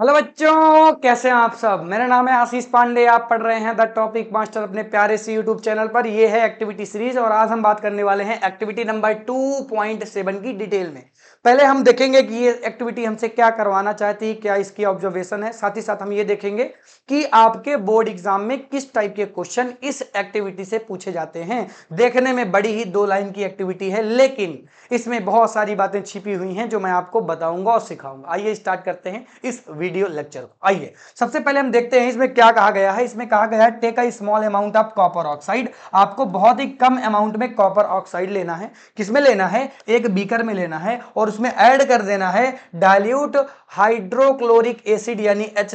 hello बच्चों कैसे हैं आप सब मेरा नाम है आशीष पांडे आप पढ़ रहे हैं द टॉपिक मास्टर अपने प्यारे से यूट्यूब चैनल पर ये है एक्टिविटी सीरीज और आज हम बात करने वाले हैं activity number two point seven की डिटेल में पहले हम देखेंगे कि ये एक्टिविटी हमसे क्या करवाना चाहती है क्या इसकी ऑब्जर्वेशन है साथ ही साथ हम ये देखेंगे कि आपके बोर्ड एग्जाम में किस टाइप के क्वेश्चन इस एक्टिविटी से पूछे जाते हैं देखने में बड़ी ही दो लाइन की एक्टिविटी है लेकिन इसमें बहुत सारी बातें छिपी हुई हैं जो मैं आपको बताऊंगा और सिखाऊंगा आइए स्टार्ट करते हैं इस वीडियो वीडियो लेक्चर को आइए सबसे पहले हम देखते हैं इसमें क्या कहा गया है इसमें कहा गया है take a small amount of copper oxide आपको बहुत ही कम अमाउंट में कॉपर ऑक्साइड लेना है किसमें लेना है एक बीकर में लेना है और उसमें ऐड कर देना है डायल्यूट हाइड्रोक्लोरिक एसिड यानी एच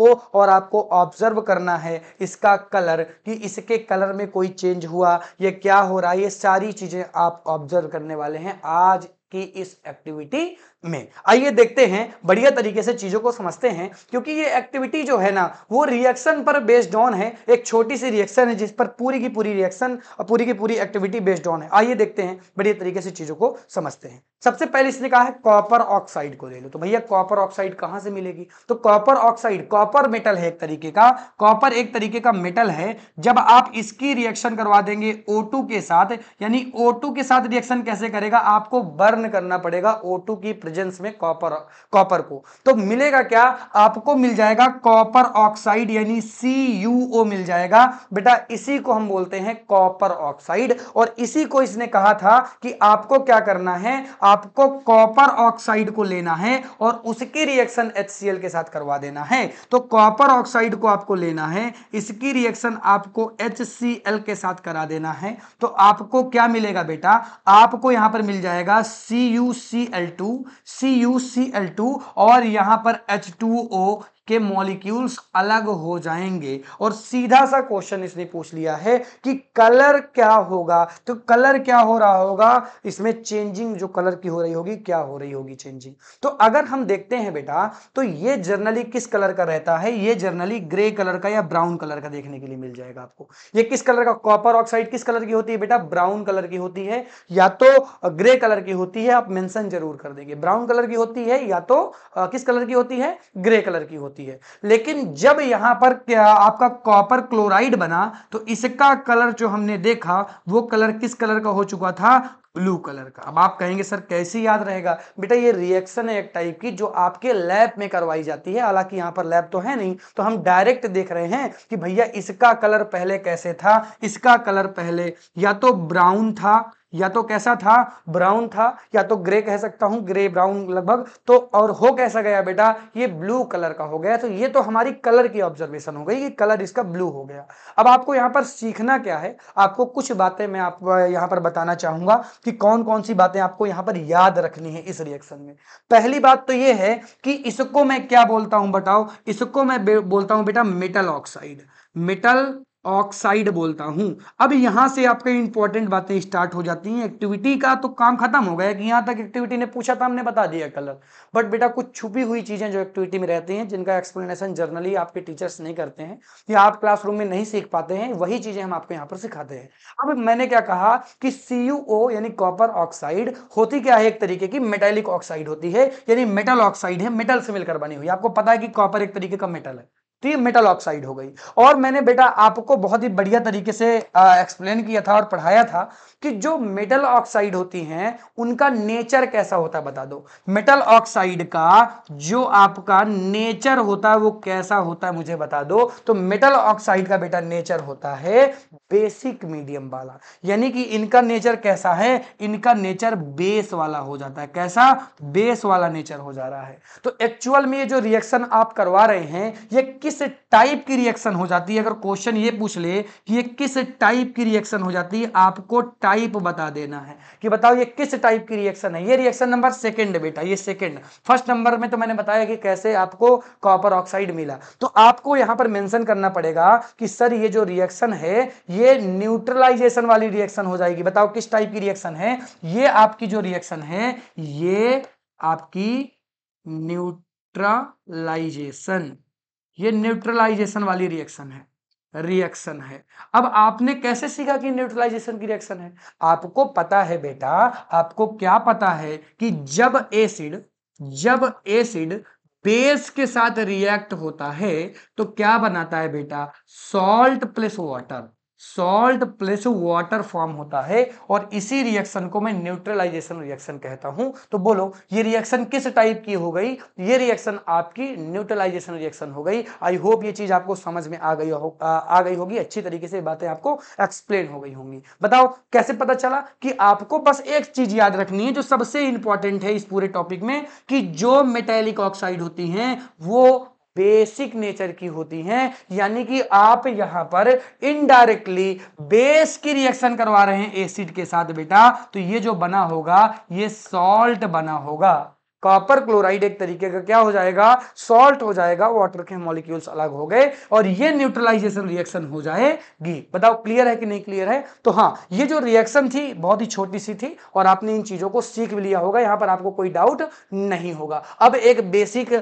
को और आपको ऑब्जर्व करना है इसका कलर कि इसके कलर में कोई चेंज हुआ ये क्या हो रहा है ये सारी चीज़ें आप ऑब्जर्व करने वाले हैं आज की इस एक्टिविटी में आइए देखते हैं बढ़िया तरीके से चीज़ों को समझते हैं क्योंकि ये एक्टिविटी जो है ना वो रिएक्शन पर बेस्ड ऑन है एक छोटी सी रिएक्शन है जिस पर पूरी की पूरी रिएक्शन और पूरी की पूरी एक्टिविटी बेस्ड ऑन है आइए देखते हैं बढ़िया तरीके से चीज़ों को समझते हैं सबसे पहले इसने कहा है कॉपर ऑक्साइड को ले लो तो भैया कॉपर ऑक्साइड कहां से मिलेगी तो कॉपर ऑक्साइड कॉपर मेटल है एक तरीके का कॉपर एक तरीके का मेटल है जब आप इसकी रिएक्शन करवा देंगे O2 के साथ यानी O2 के साथ रिएक्शन कैसे करेगा आपको बर्न करना पड़ेगा O2 की प्रेजेंस में कॉपर कॉपर को तो मिलेगा क्या आपको मिल जाएगा कॉपर ऑक्साइड यानी सी मिल जाएगा बेटा इसी को हम बोलते हैं कॉपर ऑक्साइड और इसी को इसने कहा था कि आपको क्या करना है आप आपको कॉपर ऑक्साइड को लेना है और उसकी रिएक्शन HCl के साथ करवा देना है तो कॉपर ऑक्साइड को आपको लेना है इसकी रिएक्शन आपको HCl के साथ करा देना है तो आपको क्या मिलेगा बेटा आपको यहां पर मिल जाएगा CuCl2 CuCl2 और यहां पर H2O के मॉलिक्यूल्स अलग हो जाएंगे और सीधा सा क्वेश्चन इसने पूछ लिया है कि कलर क्या होगा तो कलर क्या हो रहा होगा इसमें चेंजिंग जो कलर की हो रही होगी क्या हो रही होगी चेंजिंग तो अगर हम देखते हैं बेटा तो ये जर्नली किस कलर का रहता है ये जर्नली ग्रे कलर का या ब्राउन कलर का देखने के लिए मिल जाएगा आपको ये किस कलर का कॉपर ऑक्साइड किस कलर की होती है बेटा ब्राउन कलर की होती है या तो ग्रे कलर की होती है आप मेंशन जरूर कर देंगे ब्राउन कलर की होती है या तो किस कलर की होती है ग्रे कलर की होती है होती है लेकिन जब यहां पर क्या आपका कॉपर क्लोराइड बना तो इसका कलर जो हमने देखा वो कलर किस कलर का हो चुका था ब्लू कलर का अब आप कहेंगे सर कैसे याद रहेगा बेटा ये रिएक्शन है एक टाइप की जो आपके लैब में करवाई जाती है हालांकि यहाँ पर लैब तो है नहीं तो हम डायरेक्ट देख रहे हैं कि भैया इसका कलर पहले कैसे था इसका कलर पहले या तो ब्राउन था या तो कैसा था ब्राउन था या तो ग्रे कह सकता हूं ग्रे ब्राउन लगभग तो और हो कैसा गया बेटा ये ब्लू कलर का हो गया तो ये तो हमारी कलर की ऑब्जर्वेशन हो गई कि कलर इसका ब्लू हो गया अब आपको यहाँ पर सीखना क्या है आपको कुछ बातें मैं आप यहाँ पर बताना चाहूंगा कि कौन कौन सी बातें आपको यहां पर याद रखनी है इस रिएक्शन में पहली बात तो ये है कि इसको मैं क्या बोलता हूं बताओ इसको मैं बोलता हूं बेटा मेटल ऑक्साइड मेटल ऑक्साइड बोलता हूं अब यहां से आपके इंपॉर्टेंट बातें स्टार्ट हो जाती हैं एक्टिविटी का तो काम खत्म हो गया कि यहां तक एक्टिविटी ने पूछा था हमने बता दिया कलर बट बेटा कुछ छुपी हुई चीजें जो एक्टिविटी में रहती हैं जिनका एक्सप्लेनेशन जर्नली आपके टीचर्स नहीं करते हैं या आप क्लासरूम में नहीं सीख पाते हैं वही चीजें हम आपको यहाँ पर सिखाते हैं अब मैंने क्या कहा कि सी यानी कॉपर ऑक्साइड होती क्या है एक तरीके की मेटेलिक ऑक्साइड होती है यानी मेटल ऑक्साइड है मेटल से मिलकर बनी हुई आपको पता है कि कॉपर एक तरीके का मेटल है तो ये मेटल ऑक्साइड हो गई और मैंने बेटा आपको बहुत ही बढ़िया तरीके से एक्सप्लेन किया था और पढ़ाया था कि जो मेटल ऑक्साइड होती हैं उनका नेचर कैसा होता है बता दो मेटल ऑक्साइड का जो आपका नेचर होता है वो कैसा होता है मुझे बता दो तो मेटल ऑक्साइड का बेटा नेचर होता है बेसिक मीडियम वाला यानी कि इनका नेचर कैसा है इनका नेचर बेस वाला हो जाता है कैसा बेस वाला नेचर हो जा रहा है तो एक्चुअल में ये जो रिएक्शन आप करवा रहे हैं ये किस किस टाइप की रिएक्शन हो जाती है अगर क्वेश्चन ये पूछ ले कि ये किस टाइप की रिएक्शन हो जाती है आपको टाइप बता देना है कि बताओ ये किस टाइप की रिएक्शन है ये रिएक्शन नंबर सेकंड बेटा ये सेकंड फर्स्ट नंबर में तो मैंने बताया कि कैसे आपको कॉपर ऑक्साइड मिला तो आपको यहां पर मैंशन करना पड़ेगा कि सर ये जो रिएक्शन है ये न्यूट्रलाइजेशन वाली रिएक्शन हो जाएगी बताओ किस टाइप की रिएक्शन है ये आपकी जो रिएक्शन है ये आपकी न्यूट्रलाइजेशन ये न्यूट्रलाइजेशन वाली रिएक्शन है रिएक्शन है अब आपने कैसे सीखा कि न्यूट्रलाइजेशन की रिएक्शन है आपको पता है बेटा आपको क्या पता है कि जब एसिड जब एसिड बेस के साथ रिएक्ट होता है तो क्या बनाता है बेटा salt plus water salt plus water form होता है और इसी रिएक्शन को मैं न्यूट्रलाइजेशन रिएक्शन कहता हूं तो बोलो ये रिएक्शन किस टाइप की हो गई ये रिएक्शन आपकी न्यूट्रलाइजेशन रिएक्शन हो गई आई होप ये चीज आपको समझ में आ गई हो आ, आ गई होगी अच्छी तरीके से बातें आपको एक्सप्लेन हो गई होंगी बताओ कैसे पता चला कि आपको बस एक चीज याद रखनी है जो सबसे इंपॉर्टेंट है इस पूरे टॉपिक में कि जो मेटेलिक ऑक्साइड होती है वो बेसिक नेचर की होती हैं यानी कि आप यहां पर इनडायरेक्टली बेस की रिएक्शन करवा रहे हैं एसिड के साथ बेटा तो ये जो बना होगा ये सॉल्ट बना होगा कॉपर क्लोराइड एक तरीके का क्या हो जाएगा सॉल्ट हो जाएगा वाटर के मॉलिक्यूल्स अलग हो गए और ये न्यूट्रलाइजेशन रिएक्शन हो जाएगी बताओ क्लियर है कि नहीं क्लियर है तो हाँ ये जो रिएक्शन थी बहुत ही छोटी सी थी और आपने इन चीज़ों को सीख भी लिया होगा यहाँ पर आपको कोई डाउट नहीं होगा अब एक बेसिक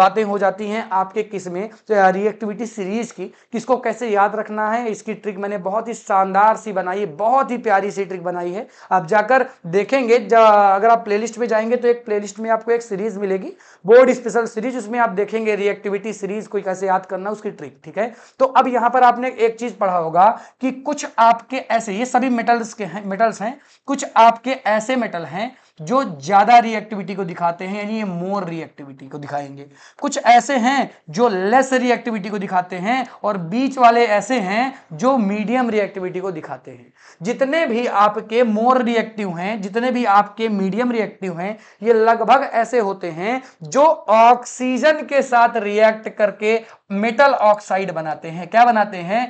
बातें हो जाती हैं आपके किस में रिएक्टिविटी तो, सीरीज की किसको कैसे याद रखना है इसकी ट्रिक मैंने बहुत ही शानदार सी बनाई है बहुत ही प्यारी सी ट्रिक बनाई है आप जाकर देखेंगे जा, अगर आप प्लेलिस्ट में जाएंगे तो एक प्लेलिस्ट में आप आपको एक सीरीज मिलेगी बोर्ड स्पेशल सीरीज उसमें आप देखेंगे रिएक्टिविटी सीरीज कोई कैसे याद करना उसकी ट्रिक ठीक है तो अब यहां पर आपने एक चीज पढ़ा होगा कि कुछ आपके ऐसे ये सभी मेटल्स के हैं मेटल्स हैं कुछ आपके ऐसे मेटल हैं जो ज्यादा रिएक्टिविटी को दिखाते हैं यानी ये मोर रिएक्टिविटी को दिखाएंगे कुछ ऐसे हैं जो लेस रिएक्टिविटी को दिखाते हैं और बीच वाले ऐसे हैं जो मीडियम रिएक्टिविटी को दिखाते हैं जितने भी आपके मोर रिएक्टिव हैं जितने भी आपके मीडियम रिएक्टिव हैं ये लगभग भाग ऐसे होते हैं जो ऑक्सीजन के साथ रिएक्ट करके मेटल ऑक्साइड बनाते हैं क्या बनाते हैं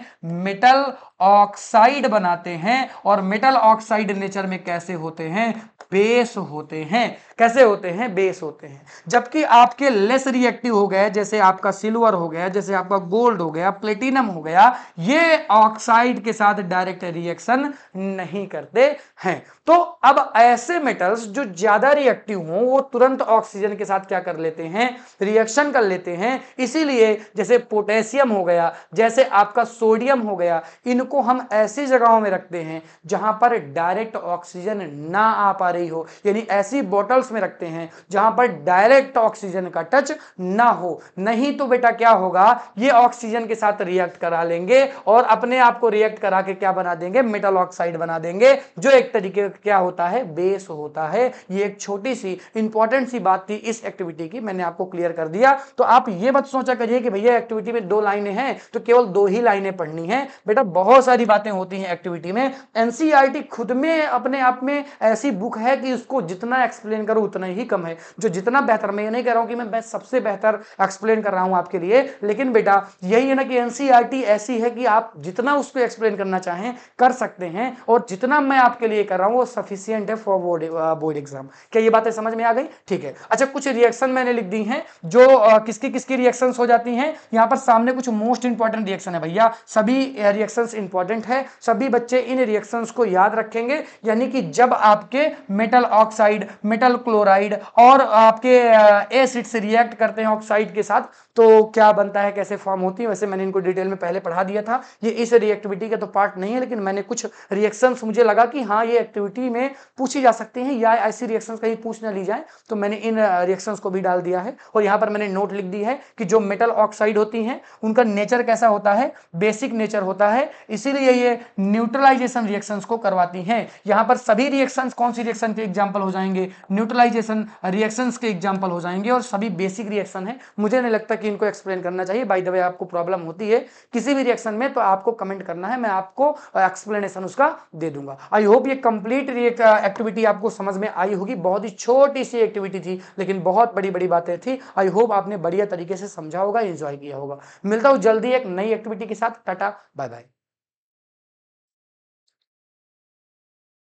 मेटल ऑक्साइड बनाते हैं और मेटल ऑक्साइड नेचर में कैसे होते हैं बेस होते हैं कैसे होते हैं बेस होते हैं जबकि आपके लेस रिएक्टिव हो गए जैसे आपका सिल्वर हो गया जैसे आपका गोल्ड हो गया प्लेटिनम हो गया ये ऑक्साइड के साथ डायरेक्ट रिएक्शन नहीं करते हैं तो अब ऐसे मेटल्स जो ज्यादा रिएक्टिव हों वो तुरंत ऑक्सीजन के साथ क्या कर लेते हैं रिएक्शन कर लेते हैं इसीलिए जैसे पोटेशियम हो गया जैसे आपका सोडियम हो गया इनको हम ऐसी जगहों में रखते हैं जहां पर डायरेक्ट ऑक्सीजन ना आ पा रही रही हो यानी ऐसी बॉटल्स में रखते हैं जहां पर डायरेक्ट ऑक्सीजन का टच ना हो नहीं तो बेटा क्या होगा ये ऑक्सीजन के साथ रिएक्ट करा लेंगे और अपने आप को रिएक्ट करा के क्या बना देंगे मेटल ऑक्साइड बना देंगे जो एक तरीके का क्या होता है बेस होता है ये एक छोटी सी इंपॉर्टेंट सी बात थी इस एक्टिविटी की मैंने आपको क्लियर कर दिया तो आप ये मत सोचा करिए कि भैया एक्टिविटी में दो लाइनें हैं तो केवल दो ही लाइनें पढ़नी है बेटा बहुत सारी बातें होती हैं एक्टिविटी में एनसीआर e खुद में अपने आप में ऐसी बुक है है कि इसको जितना एक्सप्लेन करूँ उतना ही कम है जो जितना बेहतर मैं ये नहीं कह रहा हूं कि मैं मैं सबसे बेहतर एक्सप्लेन कर रहा हूं आपके लिए लेकिन बेटा यही है ना कि एनसीईआरटी e ऐसी है कि आप जितना उस पर एक्सप्लेन करना चाहें कर सकते हैं और जितना मैं आपके लिए कर रहा हूं वो सफिशियंट है फॉर बोर्ड बोर्ड एग्जाम क्या ये बातें समझ में आ गई ठीक है अच्छा कुछ रिएक्शन मैंने लिख दी है जो uh, किसकी किसकी रिएक्शन हो जाती है यहां पर सामने कुछ मोस्ट इंपॉर्टेंट रिएक्शन है भैया सभी रिएक्शन इंपॉर्टेंट है सभी बच्चे इन रिएक्शन को याद रखेंगे यानी कि जब आपके मेटल ऑक्साइड मेटल क्लोराइड और आपके एसिड से रिएक्ट करते हैं ऑक्साइड के साथ तो क्या बनता है कैसे फॉर्म होती है वैसे मैंने इनको डिटेल में पहले पढ़ा दिया था ये इस रिएक्टिविटी का तो पार्ट नहीं है लेकिन मैंने कुछ रिएक्शंस मुझे लगा कि हाँ ये एक्टिविटी में पूछी जा सकती हैं या ऐसी रिएक्शंस कहीं पूछ ना ली जाए तो मैंने इन रिएक्शंस को भी डाल दिया है और यहाँ पर मैंने नोट लिख दी है कि जो मेटल ऑक्साइड होती हैं उनका नेचर कैसा होता है बेसिक नेचर होता है इसीलिए ये न्यूट्रलाइजेशन रिएक्शंस को करवाती हैं यहाँ पर सभी रिएक्शंस कौन सी रिएक्शन रिएक्शन के एग्जाम्पल हो जाएंगे न्यूट्रलाइजेशन रिएक्शन के एग्जाम्पल हो जाएंगे और सभी बेसिक रिएक्शन है मुझे नहीं लगता कि इनको एक्सप्लेन करना चाहिए बाई द वे आपको प्रॉब्लम होती है किसी भी रिएक्शन में तो आपको कमेंट करना है मैं आपको एक्सप्लेनेशन उसका दे दूंगा आई होप ये कंप्लीट एक्टिविटी आपको समझ में आई होगी बहुत ही छोटी सी एक्टिविटी थी लेकिन बहुत बड़ी बड़ी बातें थी आई होप आपने बढ़िया तरीके से समझा होगा एंजॉय किया होगा मिलता हूँ जल्दी एक नई एक्टिविटी के साथ टाटा बाय बाय